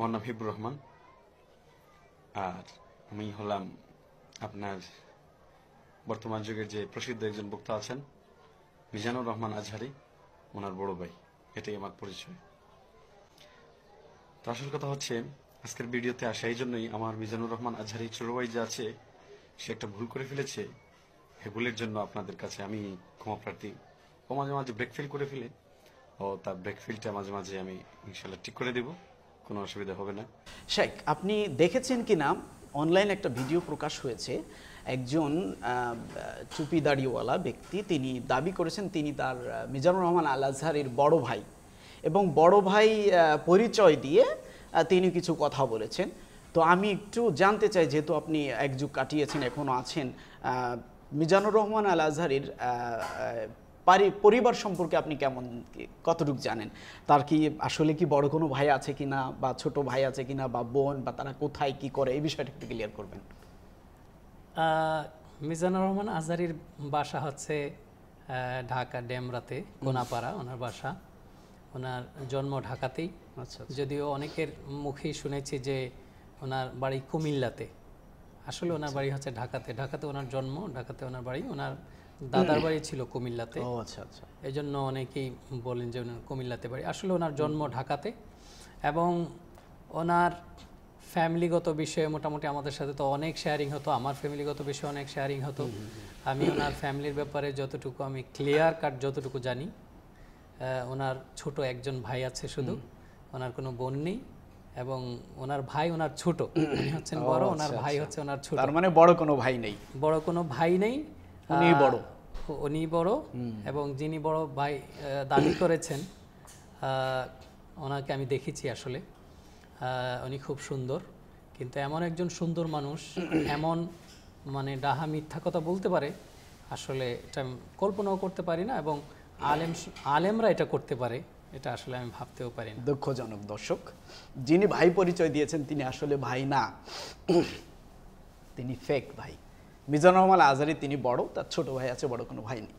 আমার নাম হিবুর রহমান আর আমি হলাম আপনার বর্তমান যুগের যে প্রসিদ্ধ একজন বক্তা আছেন মিজানুর রহমান আজহারি ওনার বড় ভাই এটাই আমার পরিচয় তো আসল কথা হচ্ছে আজকের ভিডিওতে আসা এই জন্যই আমার মিজানুর রহমান আজহারি ছোট ভাই যে আছে সে একটা ভুল করে ফেলেছে সে ভুলের জন্য আপনাদের কাছে আমি ক্ষমা প্রার্থী ও মাঝে মাঝে ব্রেক ফিল করে ফেলে ও তার ব্রেক ফিলটা মাঝে মাঝে আমি ইনশাল্লাহ ঠিক করে দেবো কোনো অসুবিধা হবে না শেখ আপনি দেখেছেন কি না অনলাইন একটা ভিডিও প্রকাশ হয়েছে একজন চুপি দাড়িওয়ালা ব্যক্তি তিনি দাবি করেছেন তিনি তার মিজানুর রহমান আল আজহারের বড় ভাই এবং বড় ভাই পরিচয় দিয়ে তিনি কিছু কথা বলেছেন তো আমি একটু জানতে চাই যেহেতু আপনি একযুগ কাটিয়েছেন এখনও আছেন মিজানুর রহমান আল আজহারের পরিবার সম্পর্কে আপনি কেমন কতটুকু জানেন তার কি আসলে কি বড় কোনো ভাই আছে কি না বা ছোট ভাই আছে কি না বা বোন বা তারা কোথায় কি করে এই বিষয়টা একটু ক্লিয়ার করবেন মিজানুর রহমান আজারির বাসা হচ্ছে ঢাকা ডেমরাতে গোনাপাড়া ওনার বাসা ওনার জন্ম ঢাকাতেই আচ্ছা, আচ্ছা। যদিও অনেকের মুখেই শুনেছি যে ওনার বাড়ি কুমিল্লাতে আসলে ওনার আচ্ছা। বাড়ি হচ্ছে ঢাকাতে ঢাকাতে ওনার জন্ম ঢাকাতে ওনার বাড়ি ওনার দাদার বাড়ি ছিল কুমিল্লাতে ও আচ্ছা আচ্ছা এই জন্য অনেকেই বলেন যে ওনার কুমিল্লাতে বাড়ি আসলে ওনার জন্ম ঢাকাতে এবং ওনার ফ্যামিলিগত বিষয়ে মোটামুটি আমাদের সাথে তো অনেক শেয়ারিং হতো আমার ফ্যামিলিগত বিষয়ে অনেক শেয়ারিং হতো আমি ওনার ফ্যামিলির ব্যাপারে যতটুকু আমি ক্লিয়ার কাট যতটুকু জানি ওনার ছোট একজন ভাই আছে শুধু ওনার কোনো বোন নেই এবং ওনার ভাই ওনার ছোট উনি হচ্ছেন বড় আচ্ছা, ওনার ভাই আচ্ছা। হচ্ছে ওনার ছোট তার মানে বড় কোনো ভাই নেই বড় কোনো ভাই নেই উনি বড় উনি বড় এবং যিনি বড় ভাই দাবি করেছেন ওনাকে আমি দেখেছি আসলে উনি খুব সুন্দর কিন্তু এমন একজন সুন্দর মানুষ এমন মানে ডাহা মিথ্যা কথা বলতে পারে আসলে এটা কল্পনাও করতে পারি না এবং আলেম আলেমরা এটা করতে পারে এটা আসলে আমি ভাবতেও পারি না দুঃখজনক দর্শক যিনি ভাই পরিচয় দিয়েছেন তিনি আসলে ভাই না তিনি ফেক ভাই মিজানুর রহমান আজারি তিনি বড় তার ছোট ভাই আছে বড় কোনো ভাই নেই